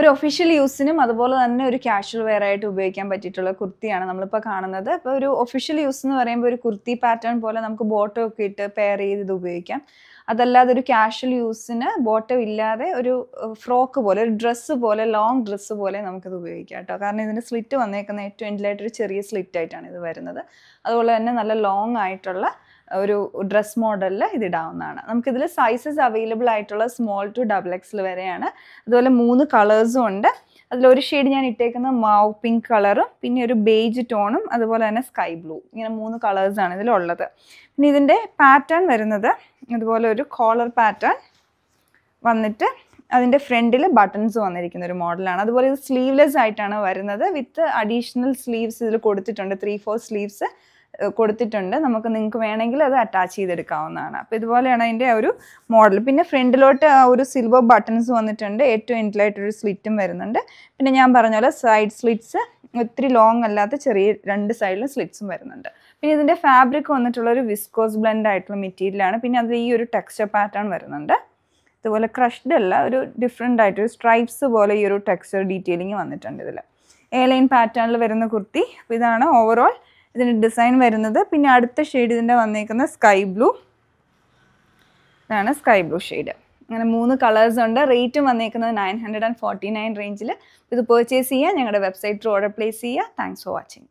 ഒരു ഒഫീഷ്യൽ യൂസിനും അതുപോലെ തന്നെ ഒരു കാഷ്വൽ വെയർ ആയിട്ട് ഉപയോഗിക്കാൻ പറ്റിയിട്ടുള്ള കുർത്തിയാണ് നമ്മളിപ്പോൾ കാണുന്നത് അപ്പോൾ ഒരു ഒഫീഷ്യൽ യൂസ് എന്ന് പറയുമ്പോൾ ഒരു കുർത്തി പാറ്റേൺ പോലെ നമുക്ക് ബോട്ടം ഒക്കെ ഇട്ട് പെയർ ചെയ്ത് ഇത് ഉപയോഗിക്കാം അതല്ലാതെ ഒരു കാഷ്വൽ യൂസിന് ബോട്ടം ഇല്ലാതെ ഒരു ഫ്രോക്ക് പോലെ ഒരു ഡ്രസ്സ് പോലെ ലോങ് ഡ്രസ്സ് പോലെ നമുക്കത് ഉപയോഗിക്കാം കേട്ടോ കാരണം ഇതിൻ്റെ സ്ലിറ്റ് വന്നേക്കുന്ന ഏറ്റവും എൻഡിലായിട്ടൊരു ചെറിയ സ്ലിറ്റ് ആയിട്ടാണ് ഇത് വരുന്നത് അതുപോലെ തന്നെ നല്ല ലോങ് ആയിട്ടുള്ള ഒരു ഡ്രസ് മോഡലിൽ ഇതിടാവുന്നതാണ് നമുക്കിതിൽ സൈസസ് അവൈലബിൾ ആയിട്ടുള്ള സ്മോൾ ടു ഡബിൾ എക്സിൽ വരെയാണ് അതുപോലെ മൂന്ന് കളേഴ്സും ഉണ്ട് അതിലൊരു ഷെയ്ഡ് ഞാൻ ഇട്ടേക്കുന്നത് മാവ് പിങ്ക് കളറും പിന്നെ ഒരു ബേജ് ടോണും അതുപോലെ തന്നെ സ്കൈ ബ്ലൂ ഇങ്ങനെ മൂന്ന് കളേഴ്സാണ് ഇതിലുള്ളത് പിന്നെ ഇതിൻ്റെ പാറ്റേൺ വരുന്നത് അതുപോലെ ഒരു കോളർ പാറ്റേൺ വന്നിട്ട് അതിൻ്റെ ഫ്രണ്ടിൽ ബട്ടൺസ് വന്നിരിക്കുന്ന ഒരു മോഡലാണ് അതുപോലെ ഇത് സ്ലീവ്ലെസ് ആയിട്ടാണ് വരുന്നത് വിത്ത് അഡീഷണൽ സ്ലീവ്സ് ഇതിൽ കൊടുത്തിട്ടുണ്ട് ത്രീ ഫോർ സ്ലീവ്സ് കൊടുത്തിട്ടുണ്ട് നമുക്ക് നിങ്ങൾക്ക് വേണമെങ്കിൽ അത് അറ്റാച്ച് ചെയ്തെടുക്കാവുന്നതാണ് അപ്പോൾ ഇതുപോലെയാണ് അതിൻ്റെ ഒരു മോഡൽ പിന്നെ ഫ്രണ്ടിലോട്ട് ഒരു സിൽവർ ബട്ടൺസ് വന്നിട്ടുണ്ട് ഏറ്റവും എൻഡിലായിട്ടൊരു സ്ലിറ്റും വരുന്നുണ്ട് പിന്നെ ഞാൻ പറഞ്ഞ പോലെ സൈഡ് സ്ലിറ്റ്സ് ഒത്തിരി ലോങ് അല്ലാത്ത ചെറിയ രണ്ട് സൈഡിലും സ്ലിറ്റ്സും വരുന്നുണ്ട് പിന്നെ ഇതിൻ്റെ ഫാബ്രിക് വന്നിട്ടുള്ള ഒരു വിസ്കോസ് ബ്ലെൻഡ് ആയിട്ടുള്ള മെറ്റീരിയലാണ് പിന്നെ അത് ഈ ഒരു ടെക്സ്ചർ പാറ്റേൺ വരുന്നുണ്ട് ഇതുപോലെ ക്രഷ്ഡ് അല്ല ഒരു ഡിഫറെൻ്റ് ആയിട്ടൊരു സ്ട്രൈപ്സ് പോലെ ഈ ഒരു ടെക്സ്ചർ ഡീറ്റെയിലിംഗ് വന്നിട്ടുണ്ട് ഇതിൽ ലൈൻ പാറ്റേണിൽ വരുന്ന കുർത്തി അപ്പോൾ ഇതാണ് ഓവറോൾ ഇതിൻ്റെ ഡിസൈൻ വരുന്നത് പിന്നെ അടുത്ത ഷെയ്ഡ് ഇതിൻ്റെ വന്നേക്കുന്ന സ്കൈ ബ്ലൂ ഇതാണ് സ്കൈ ബ്ലൂ ഷെയ്ഡ് അങ്ങനെ മൂന്ന് കളേഴ്സ് ഉണ്ട് റേറ്റും വന്നേക്കുന്നത് nine hundred and forty nine റേഞ്ചിൽ ഇത് പർച്ചേസ് ചെയ്യുക ഞങ്ങളുടെ വെബ്സൈറ്റ് ഓർഡർ പ്ലേസ് ചെയ്യുക താങ്ക്സ് ഫോർ വാച്ചിങ്